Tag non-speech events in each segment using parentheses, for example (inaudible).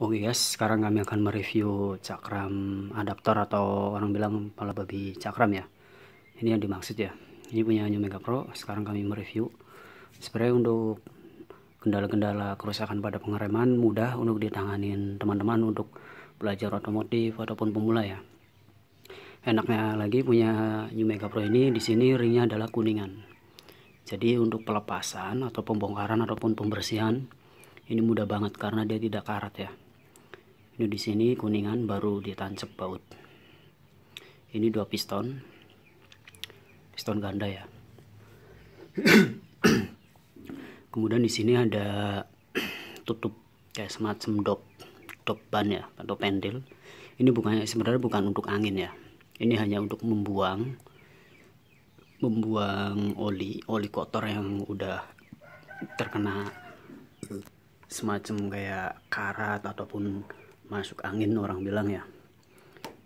Oh guys, iya, sekarang kami akan mereview cakram adaptor atau orang bilang kepala babi cakram ya. Ini yang dimaksud ya. Ini punya New Mega Pro. Sekarang kami mereview. Sebenarnya untuk kendala-kendala kerusakan pada pengereman mudah untuk ditanganin teman-teman untuk belajar otomotif ataupun pemula ya. Enaknya lagi punya New Mega Pro ini di sini ringnya adalah kuningan. Jadi untuk pelepasan atau pembongkaran ataupun pembersihan ini mudah banget karena dia tidak karat ya ini di sini kuningan baru ditancap baut ini dua piston piston ganda ya (clears throat) kemudian di sini ada tutup kayak semacam dop dop ban ya atau pendil ini bukannya sebenarnya bukan untuk angin ya ini hanya untuk membuang membuang oli oli kotor yang udah terkena semacam kayak karat ataupun masuk angin orang bilang ya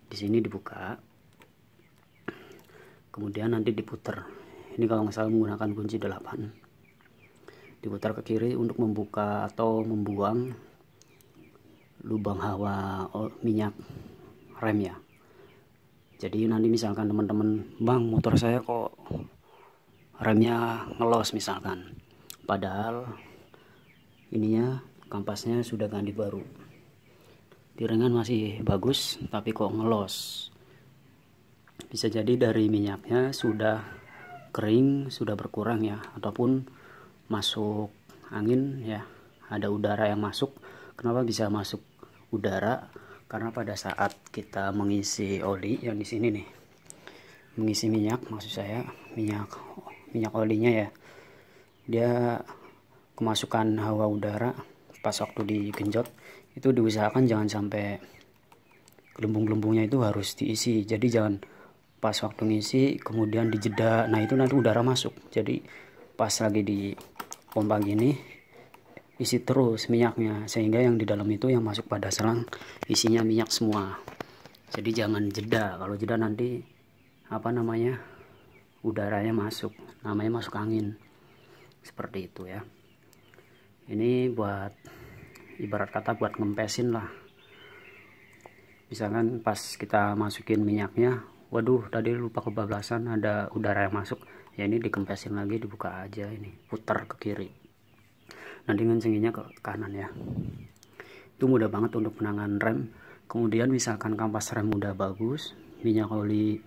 di sini dibuka kemudian nanti diputar ini kalau nggak salah menggunakan kunci 8 diputar ke kiri untuk membuka atau membuang lubang hawa minyak rem ya jadi nanti misalkan teman-teman bang motor saya kok remnya ngelos misalkan padahal ininya kampasnya sudah ganti baru tiringan masih bagus tapi kok ngelos bisa jadi dari minyaknya sudah kering sudah berkurang ya ataupun masuk angin ya ada udara yang masuk kenapa bisa masuk udara karena pada saat kita mengisi oli yang di sini nih mengisi minyak maksud saya minyak minyak olinya ya dia kemasukan hawa udara pas waktu digenjot itu diusahakan jangan sampai gelembung-gelembungnya itu harus diisi jadi jangan pas waktu ngisi kemudian dijeda nah itu nanti udara masuk jadi pas lagi di pompa gini isi terus minyaknya sehingga yang di dalam itu yang masuk pada selang isinya minyak semua jadi jangan jeda kalau jeda nanti apa namanya udaranya masuk namanya masuk angin seperti itu ya ini buat ibarat kata buat ngempesin lah misalkan pas kita masukin minyaknya waduh tadi lupa kebablasan ada udara yang masuk ya ini dikempesin lagi dibuka aja ini putar ke kiri nanti dengan ke kanan ya itu mudah banget untuk penanganan rem kemudian misalkan kampas rem udah bagus minyak oli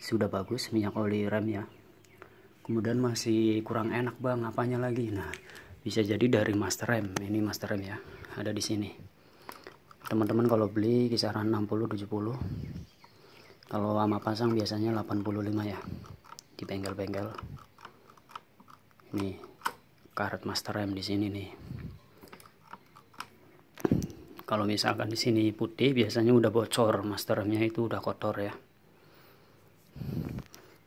sudah bagus minyak oli rem ya kemudian masih kurang enak bang apanya lagi nah bisa jadi dari master rem ini master rem ya ada di sini teman-teman kalau beli kisaran 60 70 kalau sama pasang biasanya 85 ya di bengkel-bengkel ini karet master rem di sini nih kalau misalkan di sini putih biasanya udah bocor master remnya itu udah kotor ya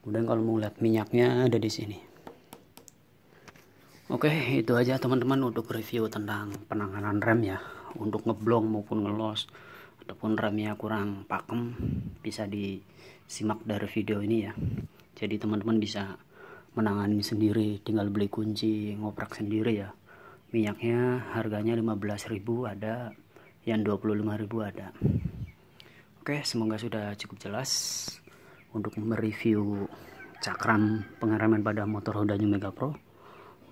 kemudian kalau mau lihat minyaknya ada di sini Oke, itu aja teman-teman untuk review tentang penanganan rem ya. Untuk ngeblong maupun ngelos ataupun remnya kurang pakem bisa disimak dari video ini ya. Jadi teman-teman bisa menangani sendiri, tinggal beli kunci, ngoprak sendiri ya. Minyaknya harganya 15.000 ada, yang 25.000 ada. Oke, semoga sudah cukup jelas untuk mereview cakram pengereman pada motor Honda New Mega Pro.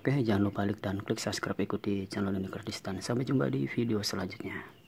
Oke, jangan lupa like dan klik subscribe ikuti channel ini Kurdistan. Sampai jumpa di video selanjutnya.